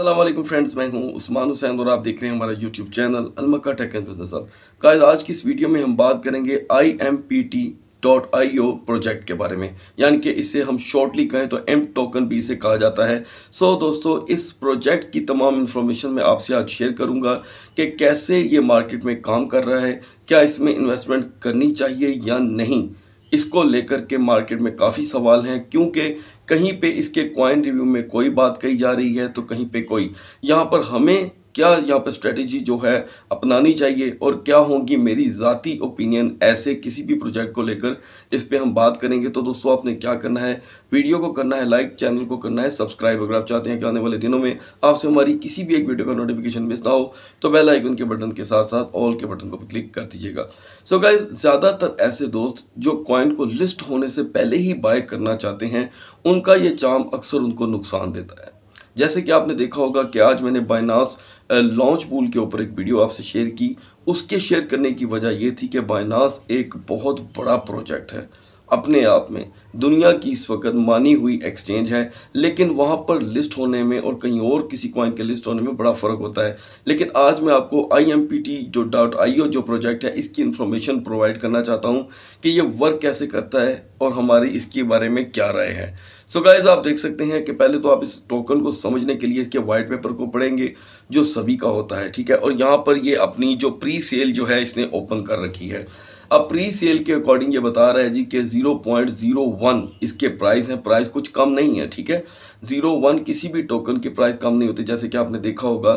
अल्लाह friends मैं हूं उस्मान हुसैन और आप देख रहे हैं हमारा यूट्यूब चैनल अलमका टेक एंड बिजनेस अब कायद आज की इस वीडियो में हम बात करेंगे I M P T dot I O project के बारे में यानी कि इसे हम शॉर्टली कहें तो एम टोकन भी इसे कहा जाता है सो so, दोस्तों इस प्रोजेक्ट की तमाम इन्फॉर्मेशन मैं आपसे आज शेयर करूंगा कि कैसे ये मार्केट में काम कर रहा है क्या इसमें इन्वेस्टमेंट करनी चाहिए या नहीं इसको लेकर के मार्केट में काफ़ी सवाल हैं क्योंकि कहीं पे इसके क्वाइन रिव्यू में कोई बात कही जा रही है तो कहीं पे कोई यहाँ पर हमें क्या यहाँ पर स्ट्रेटजी जो है अपनानी चाहिए और क्या होगी मेरी ज़ाती ओपिनियन ऐसे किसी भी प्रोजेक्ट को लेकर जिस पर हम बात करेंगे तो दोस्तों आपने क्या करना है वीडियो को करना है लाइक चैनल को करना है सब्सक्राइब अगर आप चाहते हैं कि आने वाले दिनों में आपसे हमारी किसी भी एक वीडियो का नोटिफिकेशन मिस ना हो तो बेल आइकन के बटन के साथ साथ ऑल के बटन को क्लिक कर दीजिएगा सो गाइज ज़्यादातर ऐसे दोस्त जो कॉइन को लिस्ट होने से पहले ही बाय करना चाहते हैं उनका ये चाम अक्सर उनको नुकसान देता है जैसे कि आपने देखा होगा कि आज मैंने बाइनास लॉन्च पूल के ऊपर एक वीडियो आपसे शेयर की उसके शेयर करने की वजह यह थी कि बाइनास एक बहुत बड़ा प्रोजेक्ट है अपने आप में दुनिया की इस वक्त मानी हुई एक्सचेंज है लेकिन वहाँ पर लिस्ट होने में और कहीं और किसी कॉइन के लिस्ट होने में बड़ा फ़र्क होता है लेकिन आज मैं आपको आई एम पी टी जो डॉट आई ओ जो प्रोजेक्ट है इसकी इन्फॉर्मेशन प्रोवाइड करना चाहता हूँ कि ये वर्क कैसे करता है और हमारी इसके बारे में क्या राय है सो so गाइज आप देख सकते हैं कि पहले तो आप इस टोकन को समझने के लिए इसके वाइट पेपर को पढ़ेंगे जो सभी का होता है ठीक है और यहाँ पर ये अपनी जो प्री सेल जो है इसने ओपन कर रखी है अब प्री सेल के अकॉर्डिंग ये बता रहा है जी कि 0.01 इसके प्राइस हैं प्राइस कुछ कम नहीं है ठीक है 01 किसी भी टोकन के प्राइस कम नहीं होते जैसे कि आपने देखा होगा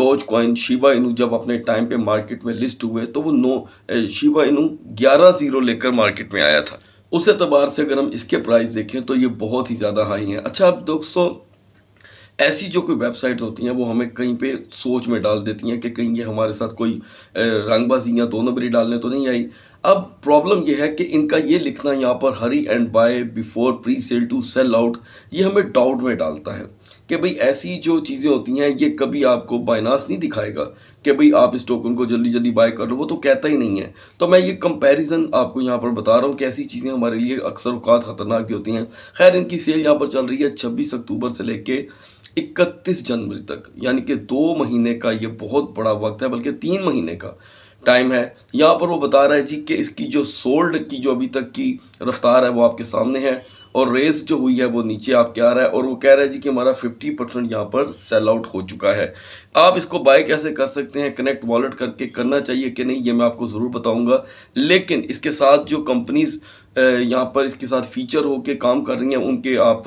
डोज कॉइन शिबा इनू जब अपने टाइम पे मार्केट में लिस्ट हुए तो वो नो शिबा इनू ग्यारह जीरो लेकर मार्केट में आया था उस एतबार से अगर हम इसके प्राइस देखें तो ये बहुत ही ज़्यादा हाई हैं अच्छा अब दोस्तों ऐसी जो कोई वेबसाइट होती हैं वो हमें कहीं पे सोच में डाल देती हैं कि कहीं ये हमारे साथ कोई रंगबाजी या दो तो नंबरी डालने तो नहीं आई अब प्रॉब्लम यह है कि इनका ये लिखना यहाँ पर hurry and buy before pre sale to sell out ये हमें डाउट में डालता है कि भाई ऐसी जो चीज़ें होती हैं ये कभी आपको बाइनास नहीं दिखाएगा कि भाई आप इस टोकन को जल्दी जल्दी बाय कर लो वो तो कहता ही नहीं है तो मैं ये कंपैरिजन आपको यहाँ पर बता रहा हूँ कि ऐसी चीज़ें हमारे लिए अक्सर अवकात ख़तरनाक भी होती हैं खैर इनकी सेल यहाँ पर चल रही है छब्बीस अक्टूबर से लेके इकतीस जनवरी तक यानी कि दो महीने का ये बहुत बड़ा वक्त है बल्कि तीन महीने का टाइम है यहाँ पर वो बता रहा है जी कि इसकी जो सोल्ड की जो अभी तक की रफ्तार है वो आपके सामने है और रेस जो हुई है वो नीचे आपके आ रहा है और वो कह रहा है जी कि हमारा 50 परसेंट यहाँ पर सेल आउट हो चुका है आप इसको बाय कैसे कर सकते हैं कनेक्ट वॉलेट करके करना चाहिए कि नहीं ये मैं आपको ज़रूर बताऊंगा लेकिन इसके साथ जो कंपनीज़ यहाँ पर इसके साथ फीचर होके काम कर रही हैं उनके आप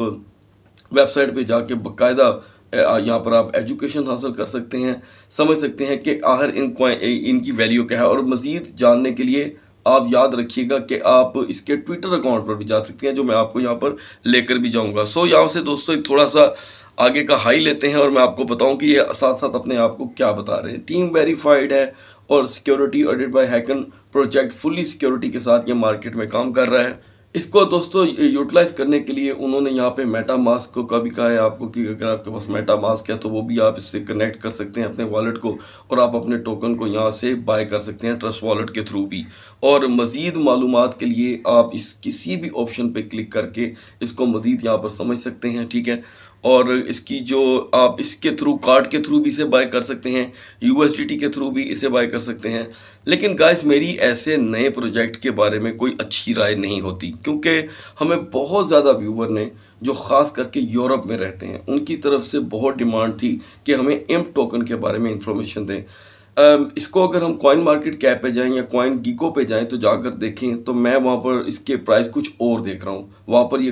वेबसाइट पे जाके बकायदा यहाँ पर आप एजुकेशन हासिल कर सकते हैं समझ सकते हैं कि आहर इन इनकी वैल्यू क्या है और मज़ीद जानने के लिए आप याद रखिएगा कि आप इसके ट्विटर अकाउंट पर भी जा सकते हैं जो मैं आपको यहाँ पर लेकर भी जाऊँगा सो यहाँ से दोस्तों एक थोड़ा सा आगे का हाई लेते हैं और मैं आपको बताऊँ कि ये साथ साथ अपने आप को क्या बता रहे हैं टीम वेरीफाइड है और security audit by Hacken project fully security के साथ ये मार्केट में काम कर रहा है इसको दोस्तों यूटिलाइज करने के लिए उन्होंने यहाँ पे मेटा मास्क को कभी कहा है आपको कि अगर आपके पास मेटा मास्क है तो वो भी आप इससे कनेक्ट कर सकते हैं अपने वॉलेट को और आप अपने टोकन को यहाँ से बाय कर सकते हैं ट्रस्ट वॉलेट के थ्रू भी और मज़ीद मालूम के लिए आप इस किसी भी ऑप्शन पर क्लिक करके इसको मज़ीद यहाँ पर समझ सकते हैं ठीक है और इसकी जो आप इसके थ्रू कार्ड के थ्रू भी इसे बाय कर सकते हैं यू के थ्रू भी इसे बाय कर सकते हैं लेकिन गाइस मेरी ऐसे नए प्रोजेक्ट के बारे में कोई अच्छी राय नहीं होती क्योंकि हमें बहुत ज़्यादा व्यूवर ने जो ख़ास करके यूरोप में रहते हैं उनकी तरफ से बहुत डिमांड थी कि हमें एम टोकन के बारे में इंफॉर्मेशन दें इसको अगर हम कॉइन मार्केट कैप पे जाएं या कॉइन गीको पे जाएं तो जाकर देखें तो मैं वहाँ पर इसके प्राइस कुछ और देख रहा हूँ वहाँ पर ये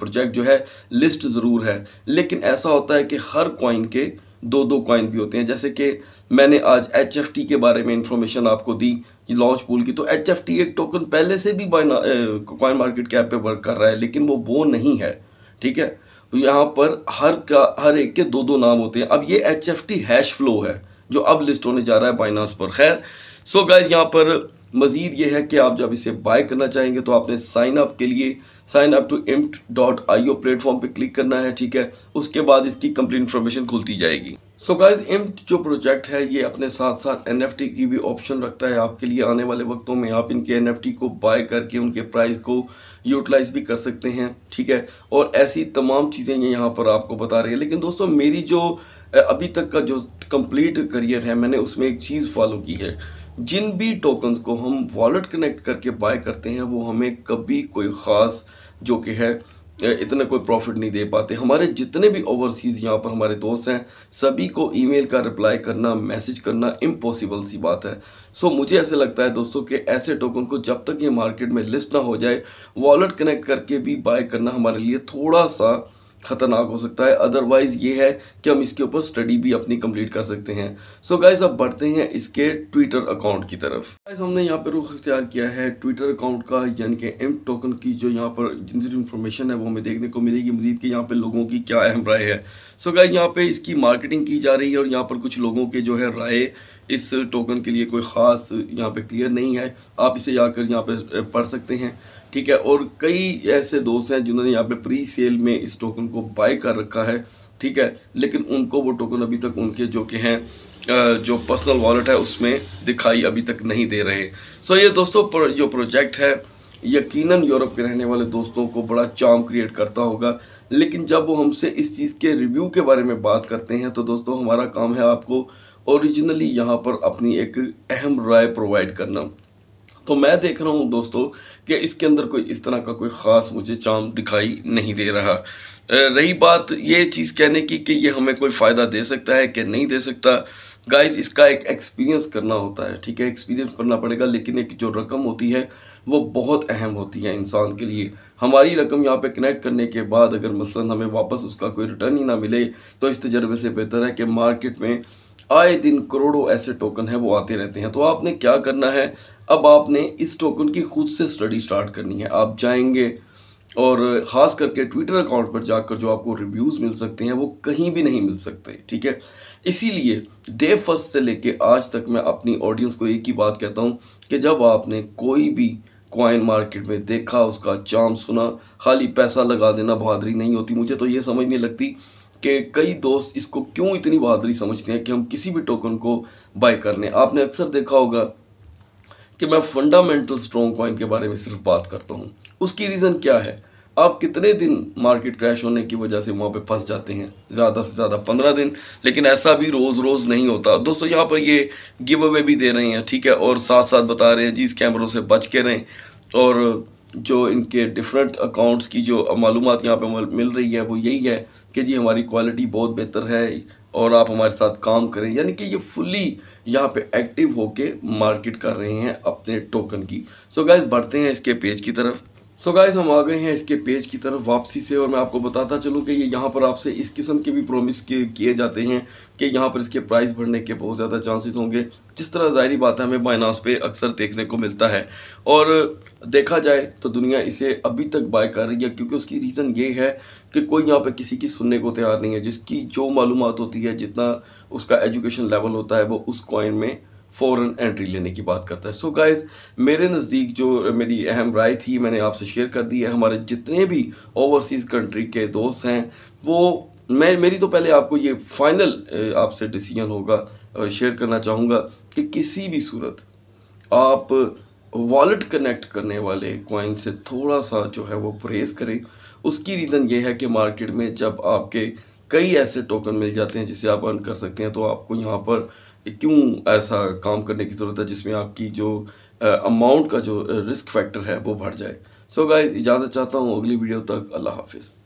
प्रोजेक्ट जो है लिस्ट ज़रूर है लेकिन ऐसा होता है कि हर कॉइन के दो दो कॉइन भी होते हैं जैसे कि मैंने आज एच के बारे में इंफॉर्मेशन आपको दी लॉन्च पूल की तो एच एक टोकन पहले से भी कॉइन मार्केट कैप पे वर्क कर रहा है लेकिन वो वो नहीं है ठीक है तो यहाँ पर हर का हर एक के दो दो नाम होते हैं अब ये एच हैश फ्लो है जो अब लिस्ट होने जा रहा है बाइनास पर खैर सो गाइज यहाँ पर मज़ीद ये है कि आप जब इसे बाय करना चाहेंगे तो आपने साइन अप के लिए साइन अप टू इम्ट डॉट आई ओ प्लेटफॉर्म पर क्लिक करना है ठीक है उसके बाद इसकी कंप्लीट इन्फॉर्मेशन खुलती जाएगी सो गाइज एम्प जो प्रोजेक्ट है ये अपने साथ साथ एन एफ टी की भी ऑप्शन रखता है आपके लिए आने वाले वक्तों में आप इनके एन एफ टी को बाय करके उनके प्राइस को यूटिलाइज भी कर सकते हैं ठीक है और ऐसी तमाम चीज़ें ये यहाँ पर आपको बता रही है लेकिन दोस्तों मेरी जो अभी तक का जो कंप्लीट करियर है मैंने उसमें एक चीज़ फॉलो की है जिन भी टोकन्स को हम वॉलेट कनेक्ट करके बाय करते हैं वो हमें कभी कोई ख़ास जो कि है इतना कोई प्रॉफिट नहीं दे पाते हमारे जितने भी ओवरसीज़ यहाँ पर हमारे दोस्त हैं सभी को ईमेल का रिप्लाई करना मैसेज करना इम्पॉसिबल सी बात है सो मुझे ऐसे लगता है दोस्तों कि ऐसे टोकन को जब तक ये मार्केट में लिस्ट ना हो जाए वॉलेट कनेक्ट करके भी बाय करना हमारे लिए थोड़ा सा खतरनाक हो सकता है अदरवाइज़ ये है कि हम इसके ऊपर स्टडी भी अपनी कंप्लीट कर सकते हैं सो so गाइज अब बढ़ते हैं इसके ट्विटर अकाउंट की तरफ गाइज हमने यहाँ पर रुख अख्तियार किया है ट्विटर अकाउंट का यानी कि एम टोकन की जो यहाँ पर जितनी इन्फॉर्मेशन है वो हमें देखने को मिलेगी मजीद के यहाँ पर लोगों की क्या अहम राय है सो गाइज यहाँ पर इसकी मार्केटिंग की जा रही है और यहाँ पर कुछ लोगों के जो है राय इस टोकन के लिए कोई ख़ास यहाँ पर क्लियर नहीं है आप इसे जाकर यहाँ पर पढ़ सकते हैं ठीक है और कई ऐसे दोस्त हैं जिन्होंने यहाँ पे प्री सेल में इस टोकन को बाय कर रखा है ठीक है लेकिन उनको वो टोकन अभी तक उनके जो के हैं जो पर्सनल वॉलेट है उसमें दिखाई अभी तक नहीं दे रहे सो ये दोस्तों पर, जो प्रोजेक्ट है यकीनन यूरोप के रहने वाले दोस्तों को बड़ा चाम क्रिएट करता होगा लेकिन जब वो हमसे इस चीज़ के रिव्यू के बारे में बात करते हैं तो दोस्तों हमारा काम है आपको ओरिजिनली यहाँ पर अपनी एक अहम राय प्रोवाइड करना तो मैं देख रहा हूँ दोस्तों कि इसके अंदर कोई इस तरह का कोई ख़ास मुझे चांद दिखाई नहीं दे रहा रही बात ये चीज़ कहने की कि ये हमें कोई फ़ायदा दे सकता है कि नहीं दे सकता गाइस इसका एक एक्सपीरियंस करना होता है ठीक है एक्सपीरियंस करना पड़ेगा लेकिन एक जो रकम होती है वो बहुत अहम होती है इंसान के लिए हमारी रकम यहाँ पे कनेक्ट करने के बाद अगर मसलन हमें वापस उसका कोई रिटर्न ही ना मिले तो इस तजर्बे से बेहतर है कि मार्केट में आए दिन करोड़ों ऐसे टोकन हैं वो आते रहते हैं तो आपने क्या करना है अब आपने इस टोकन की खुद से स्टडी स्टार्ट करनी है आप जाएंगे और ख़ास करके ट्विटर अकाउंट पर जाकर जो आपको रिव्यूज़ मिल सकते हैं वो कहीं भी नहीं मिल सकते ठीक है इसीलिए डे फर्स्ट से लेके आज तक मैं अपनी ऑडियंस को एक ही बात कहता हूँ कि जब आपने कोई भी कॉइन मार्केट में देखा उसका चाम सुना खाली पैसा लगा देना बहादरी नहीं होती मुझे तो ये समझ नहीं लगती कि कई दोस्त इसको क्यों इतनी बहादुरी समझते हैं कि हम किसी भी टोकन को बाय कर लें आपने अक्सर देखा होगा कि मैं फंडामेंटल स्ट्रॉन्ग कॉइन के बारे में सिर्फ बात करता हूँ उसकी रीज़न क्या है आप कितने दिन मार्केट क्रैश होने की वजह से वहाँ पे फंस जाते हैं ज़्यादा से ज़्यादा पंद्रह दिन लेकिन ऐसा भी रोज़ रोज़ नहीं होता दोस्तों यहाँ पर ये गिव अवे भी दे रहे हैं ठीक है और साथ साथ बता रहे हैं जी इस कैमरों से बच के रहें और जो इनके डिफरेंट अकाउंट्स की जो मालूम यहाँ पे मिल रही है वो यही है कि जी हमारी क्वालिटी बहुत बेहतर है और आप हमारे साथ काम करें यानी कि ये फुल्ली यहाँ पे एक्टिव होके मार्केट कर रहे हैं अपने टोकन की सो so गैस बढ़ते हैं इसके पेज की तरफ सो so गाइस हम आ गए हैं इसके पेज की तरफ वापसी से और मैं आपको बताता चलूं कि ये यहाँ पर आपसे इस किस्म के भी प्रोमिस किए जाते हैं कि यहाँ पर इसके प्राइस बढ़ने के बहुत ज़्यादा चांसेस होंगे जिस तरह ज़ाहरी बात है हमें बाइनास पे अक्सर देखने को मिलता है और देखा जाए तो दुनिया इसे अभी तक बाय कर रही है क्योंकि उसकी रीज़न ये है कि कोई यहाँ पर किसी की सुनने को तैयार नहीं है जिसकी जो मालूम होती है जितना उसका एजुकेशन लेवल होता है वो उस कॉइन में फ़ौरन एंट्री लेने की बात करता है सो so गाइस मेरे नज़दीक जो मेरी अहम राय थी मैंने आपसे शेयर कर दी है हमारे जितने भी ओवरसीज़ कंट्री के दोस्त हैं वो मैं मेरी तो पहले आपको ये फाइनल आपसे डिसीजन होगा शेयर करना चाहूँगा कि किसी भी सूरत आप वॉलेट कनेक्ट करने वाले कॉइन से थोड़ा सा जो है वो परहेज़ करें उसकी रीज़न ये है कि मार्केट में जब आपके कई ऐसे टोकन मिल जाते हैं जिसे आप अर्न कर सकते हैं तो आपको यहाँ पर क्यों ऐसा काम करने की ज़रूरत है जिसमें आपकी जो अमाउंट का जो रिस्क फैक्टर है वो बढ़ जाए सो so गाइस इजाज़त चाहता हूँ अगली वीडियो तक अल्लाह हाफिज़